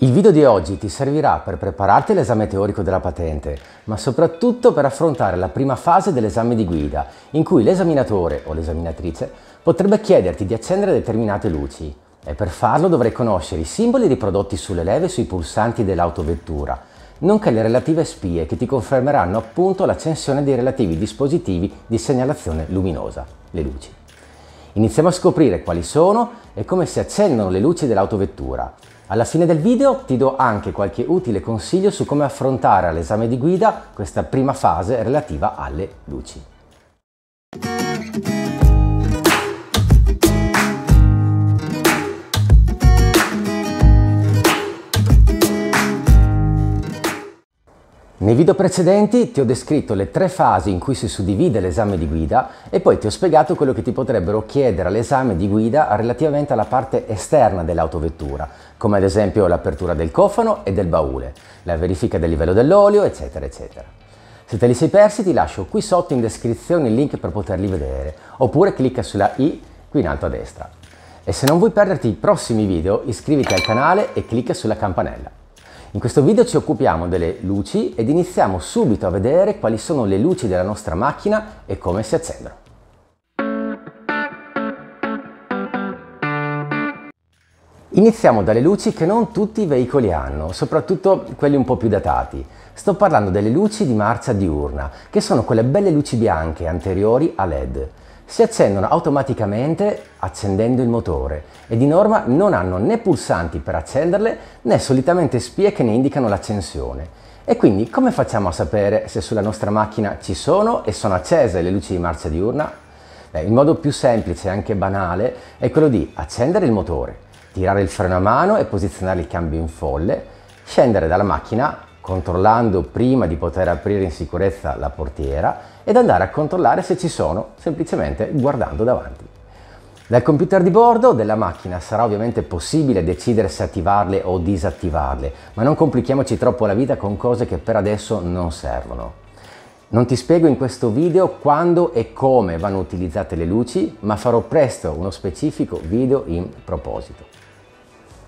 Il video di oggi ti servirà per prepararti all'esame teorico della patente, ma soprattutto per affrontare la prima fase dell'esame di guida, in cui l'esaminatore o l'esaminatrice potrebbe chiederti di accendere determinate luci. E per farlo dovrai conoscere i simboli riprodotti sulle leve e sui pulsanti dell'autovettura, nonché le relative spie che ti confermeranno appunto l'accensione dei relativi dispositivi di segnalazione luminosa, le luci. Iniziamo a scoprire quali sono e come si accendono le luci dell'autovettura. Alla fine del video ti do anche qualche utile consiglio su come affrontare all'esame di guida questa prima fase relativa alle luci. Nei video precedenti ti ho descritto le tre fasi in cui si suddivide l'esame di guida e poi ti ho spiegato quello che ti potrebbero chiedere all'esame di guida relativamente alla parte esterna dell'autovettura, come ad esempio l'apertura del cofano e del baule, la verifica del livello dell'olio, eccetera, eccetera. Se te li sei persi ti lascio qui sotto in descrizione il link per poterli vedere, oppure clicca sulla i qui in alto a destra. E se non vuoi perderti i prossimi video iscriviti al canale e clicca sulla campanella. In questo video ci occupiamo delle luci ed iniziamo subito a vedere quali sono le luci della nostra macchina e come si accendono. Iniziamo dalle luci che non tutti i veicoli hanno, soprattutto quelli un po' più datati. Sto parlando delle luci di marcia diurna, che sono quelle belle luci bianche anteriori a LED si accendono automaticamente accendendo il motore e di norma non hanno né pulsanti per accenderle né solitamente spie che ne indicano l'accensione. E quindi come facciamo a sapere se sulla nostra macchina ci sono e sono accese le luci di marcia diurna? Beh, il modo più semplice e anche banale è quello di accendere il motore, tirare il freno a mano e posizionare il cambio in folle, scendere dalla macchina controllando prima di poter aprire in sicurezza la portiera ed andare a controllare se ci sono, semplicemente guardando davanti. Dal computer di bordo della macchina sarà ovviamente possibile decidere se attivarle o disattivarle, ma non complichiamoci troppo la vita con cose che per adesso non servono. Non ti spiego in questo video quando e come vanno utilizzate le luci, ma farò presto uno specifico video in proposito.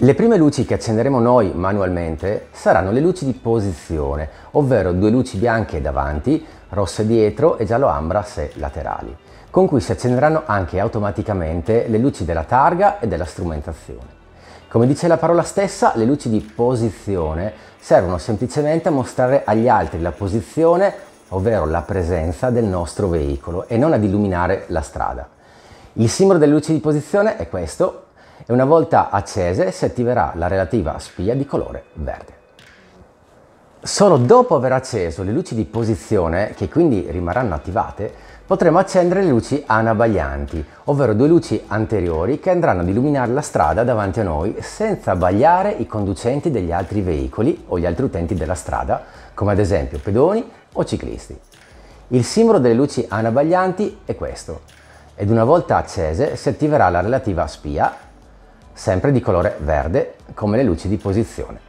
Le prime luci che accenderemo noi manualmente saranno le luci di posizione, ovvero due luci bianche davanti, rosse dietro e giallo ambra se laterali, con cui si accenderanno anche automaticamente le luci della targa e della strumentazione. Come dice la parola stessa, le luci di posizione servono semplicemente a mostrare agli altri la posizione, ovvero la presenza del nostro veicolo e non ad illuminare la strada. Il simbolo delle luci di posizione è questo, e una volta accese si attiverà la relativa spia di colore verde. Solo dopo aver acceso le luci di posizione, che quindi rimarranno attivate, potremo accendere le luci anabaglianti, ovvero due luci anteriori che andranno ad illuminare la strada davanti a noi senza abbagliare i conducenti degli altri veicoli o gli altri utenti della strada, come ad esempio pedoni o ciclisti. Il simbolo delle luci anabaglianti è questo, ed una volta accese si attiverà la relativa spia sempre di colore verde come le luci di posizione.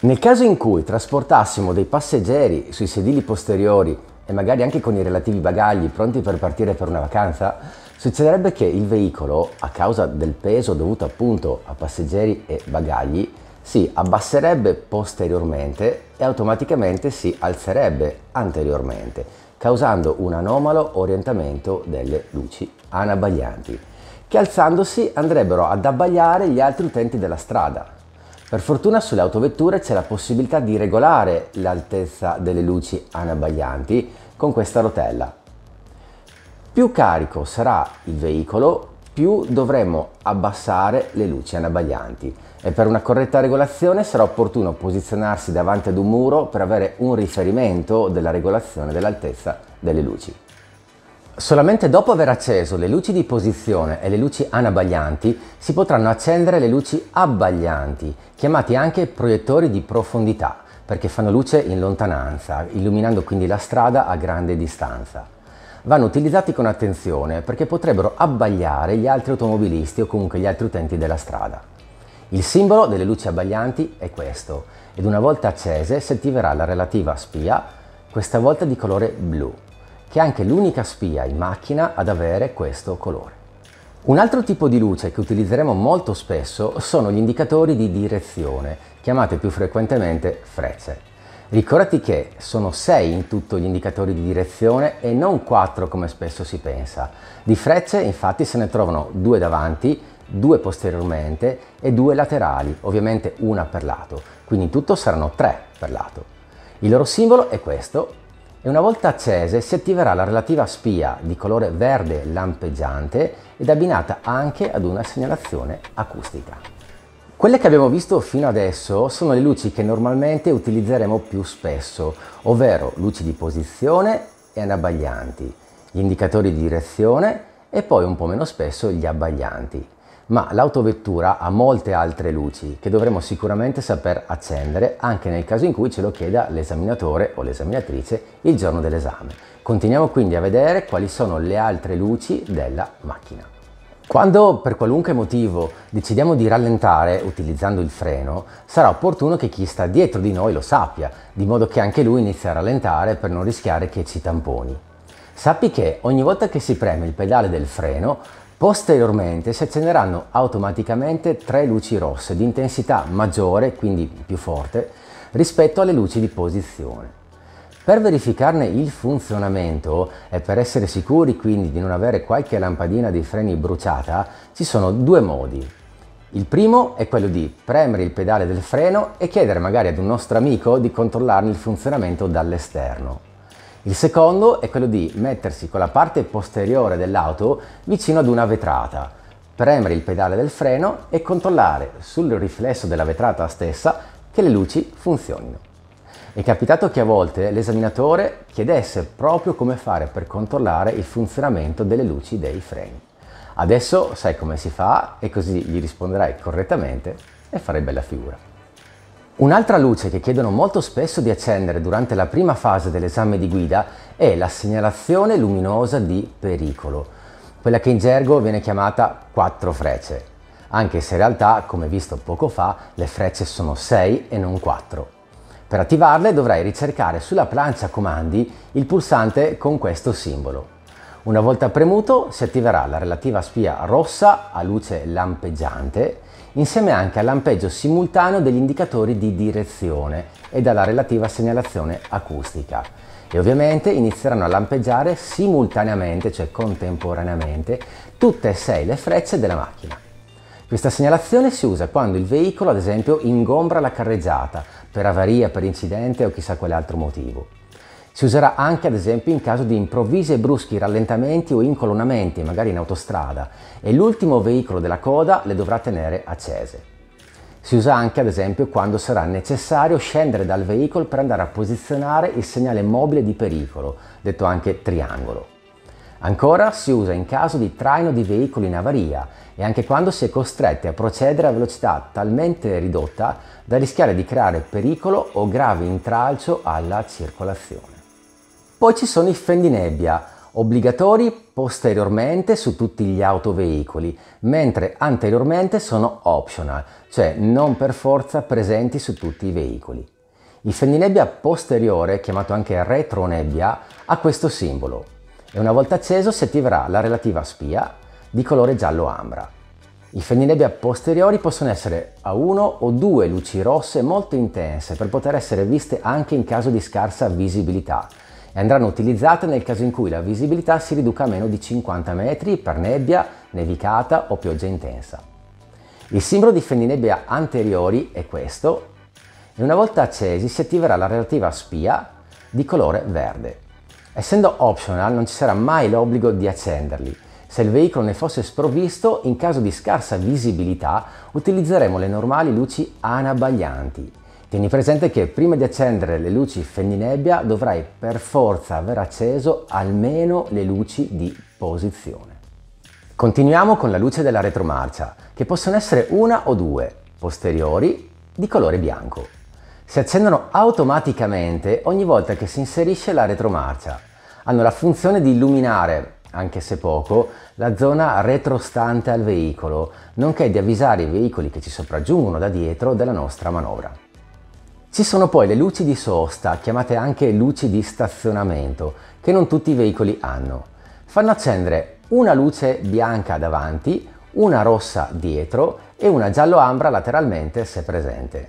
Nel caso in cui trasportassimo dei passeggeri sui sedili posteriori e magari anche con i relativi bagagli pronti per partire per una vacanza, succederebbe che il veicolo, a causa del peso dovuto appunto a passeggeri e bagagli, si abbasserebbe posteriormente e automaticamente si alzerebbe anteriormente, causando un anomalo orientamento delle luci anabaglianti che alzandosi andrebbero ad abbagliare gli altri utenti della strada. Per fortuna sulle autovetture c'è la possibilità di regolare l'altezza delle luci anabbaglianti con questa rotella. Più carico sarà il veicolo, più dovremo abbassare le luci anabbaglianti e per una corretta regolazione sarà opportuno posizionarsi davanti ad un muro per avere un riferimento della regolazione dell'altezza delle luci. Solamente dopo aver acceso le luci di posizione e le luci anabaglianti si potranno accendere le luci abbaglianti, chiamate anche proiettori di profondità, perché fanno luce in lontananza, illuminando quindi la strada a grande distanza. Vanno utilizzati con attenzione perché potrebbero abbagliare gli altri automobilisti o comunque gli altri utenti della strada. Il simbolo delle luci abbaglianti è questo ed una volta accese si attiverà la relativa spia, questa volta di colore blu che è anche l'unica spia in macchina ad avere questo colore. Un altro tipo di luce che utilizzeremo molto spesso sono gli indicatori di direzione, chiamate più frequentemente frecce. Ricordati che sono 6 in tutto gli indicatori di direzione e non 4 come spesso si pensa. Di frecce infatti se ne trovano due davanti, due posteriormente e due laterali, ovviamente una per lato, quindi in tutto saranno 3 per lato. Il loro simbolo è questo e una volta accese si attiverà la relativa spia di colore verde lampeggiante ed abbinata anche ad una segnalazione acustica. Quelle che abbiamo visto fino adesso sono le luci che normalmente utilizzeremo più spesso, ovvero luci di posizione e anabbaglianti, gli indicatori di direzione e poi un po' meno spesso gli abbaglianti ma l'autovettura ha molte altre luci che dovremo sicuramente saper accendere anche nel caso in cui ce lo chieda l'esaminatore o l'esaminatrice il giorno dell'esame. Continuiamo quindi a vedere quali sono le altre luci della macchina. Quando per qualunque motivo decidiamo di rallentare utilizzando il freno, sarà opportuno che chi sta dietro di noi lo sappia, di modo che anche lui inizi a rallentare per non rischiare che ci tamponi. Sappi che ogni volta che si preme il pedale del freno Posteriormente si accenderanno automaticamente tre luci rosse di intensità maggiore, quindi più forte, rispetto alle luci di posizione. Per verificarne il funzionamento e per essere sicuri quindi di non avere qualche lampadina dei freni bruciata, ci sono due modi. Il primo è quello di premere il pedale del freno e chiedere magari ad un nostro amico di controllarne il funzionamento dall'esterno. Il secondo è quello di mettersi con la parte posteriore dell'auto vicino ad una vetrata, premere il pedale del freno e controllare sul riflesso della vetrata stessa che le luci funzionino. È capitato che a volte l'esaminatore chiedesse proprio come fare per controllare il funzionamento delle luci dei freni. Adesso sai come si fa e così gli risponderai correttamente e farai bella figura. Un'altra luce che chiedono molto spesso di accendere durante la prima fase dell'esame di guida è la segnalazione luminosa di pericolo, quella che in gergo viene chiamata quattro frecce, anche se in realtà, come visto poco fa, le frecce sono 6 e non 4. Per attivarle dovrai ricercare sulla plancia comandi il pulsante con questo simbolo. Una volta premuto si attiverà la relativa spia rossa a luce lampeggiante insieme anche al lampeggio simultaneo degli indicatori di direzione e dalla relativa segnalazione acustica. E ovviamente inizieranno a lampeggiare simultaneamente, cioè contemporaneamente, tutte e sei le frecce della macchina. Questa segnalazione si usa quando il veicolo, ad esempio, ingombra la carreggiata, per avaria, per incidente o chissà quale altro motivo. Si userà anche ad esempio in caso di improvvisi e bruschi rallentamenti o incolonamenti, magari in autostrada, e l'ultimo veicolo della coda le dovrà tenere accese. Si usa anche ad esempio quando sarà necessario scendere dal veicolo per andare a posizionare il segnale mobile di pericolo, detto anche triangolo. Ancora si usa in caso di traino di veicoli in avaria e anche quando si è costretti a procedere a velocità talmente ridotta da rischiare di creare pericolo o grave intralcio alla circolazione. Poi ci sono i fendinebbia, obbligatori posteriormente su tutti gli autoveicoli, mentre anteriormente sono optional, cioè non per forza presenti su tutti i veicoli. Il fendinebbia posteriore, chiamato anche retronebbia, ha questo simbolo e una volta acceso si attiverà la relativa spia di colore giallo ambra. I fendinebbia posteriori possono essere a uno o due luci rosse molto intense per poter essere viste anche in caso di scarsa visibilità, e andranno utilizzate nel caso in cui la visibilità si riduca a meno di 50 metri per nebbia, nevicata o pioggia intensa. Il simbolo di fendinebbia anteriori è questo e una volta accesi si attiverà la relativa spia di colore verde. Essendo optional non ci sarà mai l'obbligo di accenderli. Se il veicolo ne fosse sprovvisto, in caso di scarsa visibilità utilizzeremo le normali luci anabaglianti Tieni presente che prima di accendere le luci fendinebbia dovrai per forza aver acceso almeno le luci di posizione. Continuiamo con la luce della retromarcia, che possono essere una o due, posteriori, di colore bianco. Si accendono automaticamente ogni volta che si inserisce la retromarcia. Hanno la funzione di illuminare, anche se poco, la zona retrostante al veicolo, nonché di avvisare i veicoli che ci sopraggiungono da dietro della nostra manovra. Ci sono poi le luci di sosta, chiamate anche luci di stazionamento, che non tutti i veicoli hanno. Fanno accendere una luce bianca davanti, una rossa dietro e una giallo-ambra lateralmente se presente.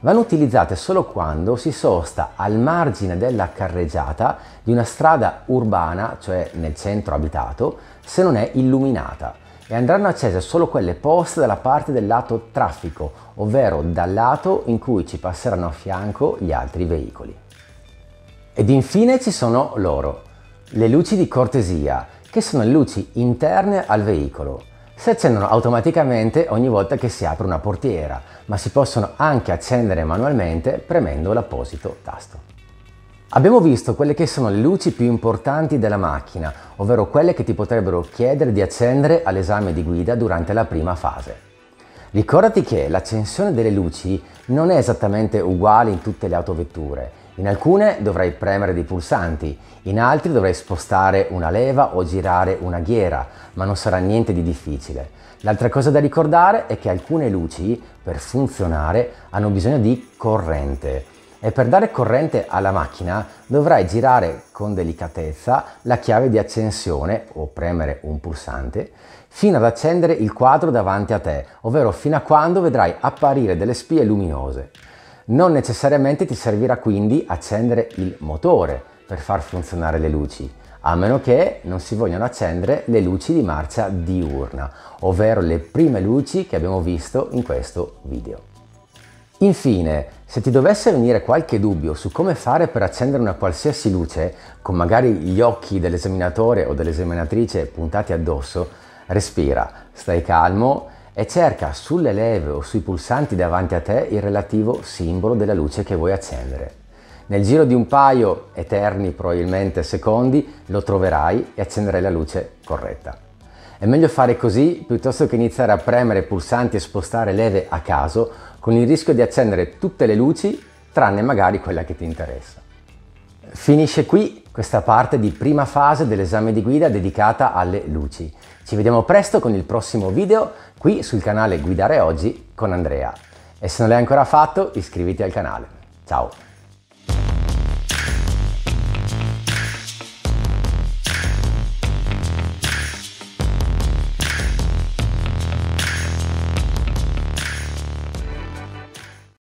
Vanno utilizzate solo quando si sosta al margine della carreggiata di una strada urbana, cioè nel centro abitato, se non è illuminata e andranno accese solo quelle poste dalla parte del lato traffico, ovvero dal lato in cui ci passeranno a fianco gli altri veicoli. Ed infine ci sono loro, le luci di cortesia, che sono le luci interne al veicolo. Si accendono automaticamente ogni volta che si apre una portiera, ma si possono anche accendere manualmente premendo l'apposito tasto. Abbiamo visto quelle che sono le luci più importanti della macchina, ovvero quelle che ti potrebbero chiedere di accendere all'esame di guida durante la prima fase. Ricordati che l'accensione delle luci non è esattamente uguale in tutte le autovetture. In alcune dovrai premere dei pulsanti, in altri dovrai spostare una leva o girare una ghiera, ma non sarà niente di difficile. L'altra cosa da ricordare è che alcune luci, per funzionare, hanno bisogno di corrente, e per dare corrente alla macchina dovrai girare con delicatezza la chiave di accensione o premere un pulsante fino ad accendere il quadro davanti a te, ovvero fino a quando vedrai apparire delle spie luminose. Non necessariamente ti servirà quindi accendere il motore per far funzionare le luci, a meno che non si vogliano accendere le luci di marcia diurna, ovvero le prime luci che abbiamo visto in questo video. Infine, se ti dovesse venire qualche dubbio su come fare per accendere una qualsiasi luce, con magari gli occhi dell'esaminatore o dell'esaminatrice puntati addosso, respira, stai calmo e cerca sulle leve o sui pulsanti davanti a te il relativo simbolo della luce che vuoi accendere. Nel giro di un paio, eterni probabilmente secondi, lo troverai e accenderai la luce corretta. È meglio fare così piuttosto che iniziare a premere pulsanti e spostare leve a caso con il rischio di accendere tutte le luci tranne magari quella che ti interessa. Finisce qui questa parte di prima fase dell'esame di guida dedicata alle luci. Ci vediamo presto con il prossimo video qui sul canale Guidare Oggi con Andrea. E se non l'hai ancora fatto iscriviti al canale. Ciao!